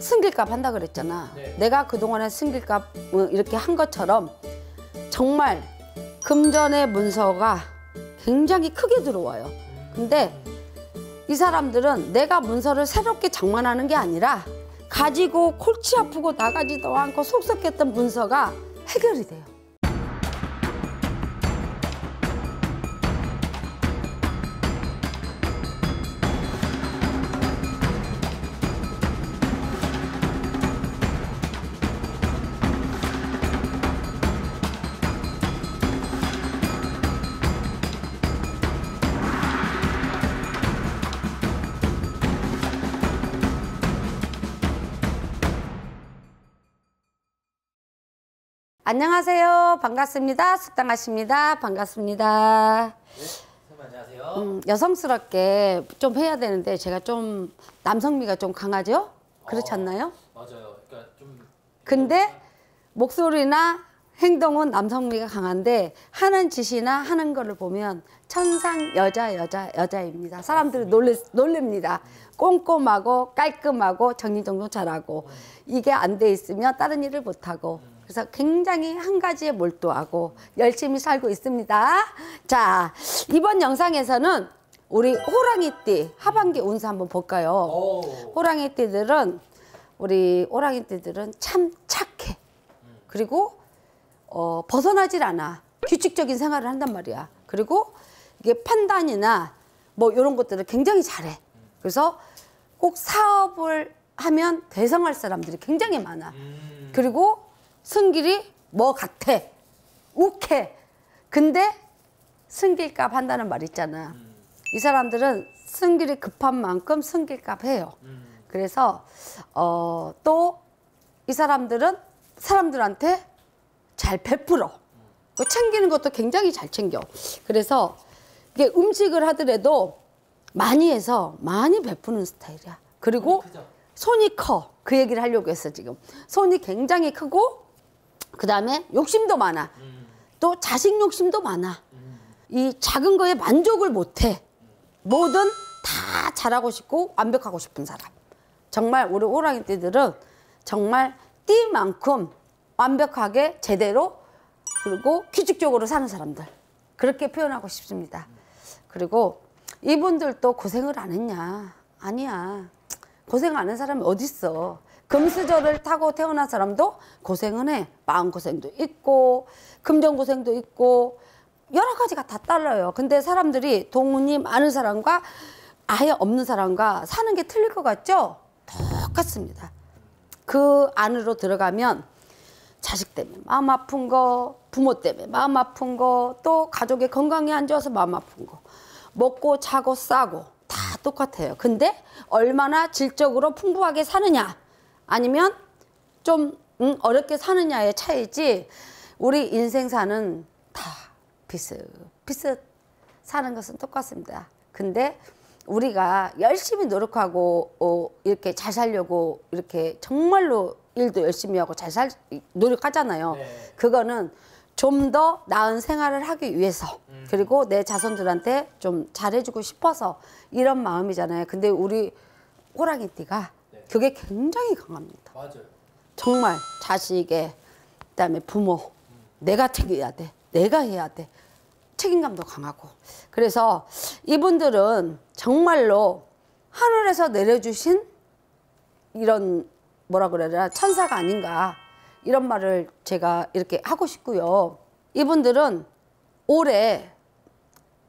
승길값 한다 그랬잖아. 네. 네. 내가 그동안에 승길값 뭐 이렇게 한 것처럼 정말 금전의 문서가 굉장히 크게 들어와요. 근데 이 사람들은 내가 문서를 새롭게 장만하는 게 아니라 가지고 골치 아프고 나가지도 않고 속삭했던 문서가 해결이 돼요. 안녕하세요. 반갑습니다. 숙당하십니다. 반갑습니다. 네, 안녕하세요. 음, 여성스럽게 좀 해야 되는데 제가 좀 남성미가 좀 강하죠? 그렇지 어, 않나요? 맞아요. 그러니까 좀 근데 목소리나 행동은 남성미가 강한데 하는 짓이나 하는 거를 보면 천상 여자 여자 여자입니다. 사람들이 놀래, 놀랍니다. 꼼꼼하고 깔끔하고 정리정돈 잘하고 음. 이게 안 돼 있으면 다른 일을 못하고 그래서 굉장히 한 가지에 몰두하고 열심히 살고 있습니다. 자, 이번 영상에서는 우리 호랑이띠 하반기 운세 한번 볼까요? 오. 호랑이띠들은 우리 호랑이띠들은 참 착해. 그리고 어, 벗어나질 않아. 규칙적인 생활을 한단 말이야. 그리고 이게 판단이나 뭐 이런 것들을 굉장히 잘해. 그래서 꼭 사업을 하면 대성할 사람들이 굉장히 많아. 음. 그리고 승길이 뭐 같아 욱해 근데 승길값 한다는 말 있잖아 이 사람들은 승길이 급한 만큼 승길값 해요 그래서 어, 또 이 사람들은 사람들한테 잘 베풀어 뭐 챙기는 것도 굉장히 잘 챙겨 그래서 이게 음식을 하더라도 많이 해서 많이 베푸는 스타일이야 그리고 손이 커. 그 얘기를 하려고 했어, 지금. 손이 굉장히 크고 그다음에 욕심도 많아. 또 자식 욕심도 많아. 이 작은 거에 만족을 못 해. 뭐든 다 잘하고 싶고 완벽하고 싶은 사람. 정말 우리 오랑이 띠들은 정말 띠만큼 완벽하게 제대로 그리고 규칙적으로 사는 사람들. 그렇게 표현하고 싶습니다. 그리고 이분들도 고생을 안 했냐. 아니야. 고생 안 한 사람이 어딨어. 금수저를 타고 태어난 사람도 고생은 해. 마음고생도 있고 금전고생도 있고 여러 가지가 다 달라요. 근데 사람들이 동 돈이 많은 사람과 아예 없는 사람과 사는 게 틀릴 것 같죠? 똑같습니다. 그 안으로 들어가면 자식 때문에 마음 아픈 거, 부모 때문에 마음 아픈 거, 또 가족의 건강이 안 좋아서 마음 아픈 거, 먹고 자고 싸고 똑같아요. 근데 얼마나 질적으로 풍부하게 사느냐 아니면 좀 음, 어렵게 사느냐의 차이지 우리 인생사는 다 비슷비슷 사는 것은 똑같습니다. 근데 우리가 열심히 노력하고 어, 이렇게 잘 살려고 이렇게 정말로 일도 열심히 하고 잘 살 노력하잖아요. 네. 그거는 좀더 나은 생활을 하기 위해서 음. 그리고 내 자손들한테 좀 잘해주고 싶어서 이런 마음이잖아요. 근데 우리 호랑이띠가 네. 그게 굉장히 강합니다. 맞아요. 정말 자식에 그다음에 부모 음. 내가 챙겨야 돼. 내가 해야 돼. 책임감도 강하고. 그래서 이분들은 정말로 하늘에서 내려주신 이런 뭐라 그래야 되나 천사가 아닌가 이런 말을 제가 이렇게 하고 싶고요. 이분들은 올해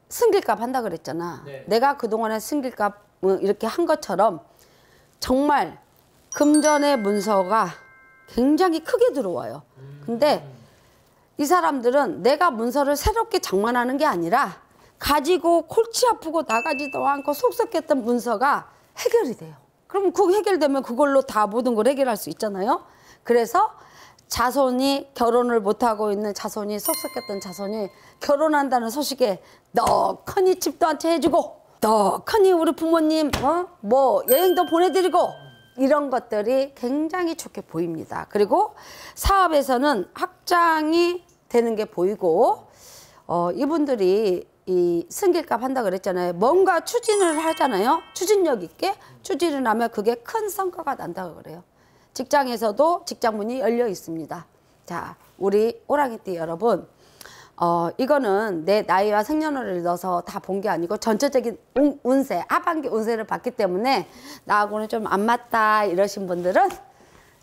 승길값 한다 그랬잖아. 네. 내가 그동안에 승길값 뭐 이렇게 한 것처럼 정말 금전의 문서가 굉장히 크게 들어와요. 음. 근데 이 사람들은 내가 문서를 새롭게 장만하는 게 아니라 가지고 골치 아프고 나가지도 않고 속썩했던 문서가 해결이 돼요. 그럼 그 해결되면 그걸로 다 모든 걸 해결할 수 있잖아요. 그래서 자손이 결혼을 못하고 있는 자손이 속삭였던 자손이 결혼한다는 소식에 너큰이 집도 한 채 해주고 너큰이 우리 부모님 어? 뭐 여행도 보내드리고 이런 것들이 굉장히 좋게 보입니다. 그리고 사업에서는 확장이 되는 게 보이고 어, 이분들이 이 승객값 한다 그랬잖아요. 뭔가 추진을 하잖아요. 추진력 있게 추진을 하면 그게 큰 성과가 난다고 그래요. 직장에서도 직장 문이 열려 있습니다. 자, 우리 오랑이띠 여러분. 어, 이거는 내 나이와 생년월일을 넣어서 다 본 게 아니고 전체적인 운, 운세, 하반기 운세를 봤기 때문에 나하고는 좀 안 맞다 이러신 분들은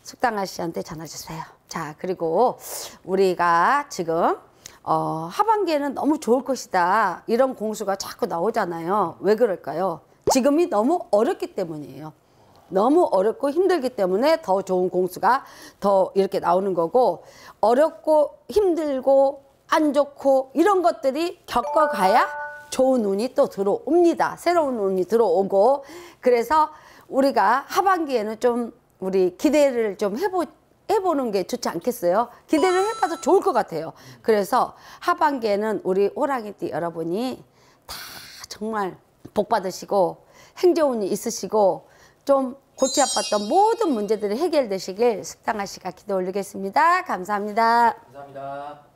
숙당 아씨한테 전화 주세요. 자, 그리고 우리가 지금 어, 하반기에는 너무 좋을 것이다 이런 공수가 자꾸 나오잖아요. 왜 그럴까요? 지금이 너무 어렵기 때문이에요. 너무 어렵고 힘들기 때문에 더 좋은 공수가 더 이렇게 나오는 거고 어렵고 힘들고 안 좋고 이런 것들이 겪어가야 좋은 운이 또 들어옵니다. 새로운 운이 들어오고 그래서 우리가 하반기에는 좀 우리 기대를 좀 해보 해보는 게 좋지 않겠어요? 기대를 해봐도 좋을 것 같아요. 그래서 하반기에는 우리 호랑이띠 여러분이 다 정말 복 받으시고 행정운이 있으시고 좀 골치 아팠던 모든 문제들이 해결되시길 식당아 씨가 기도 올리겠습니다. 감사합니다. 감사합니다.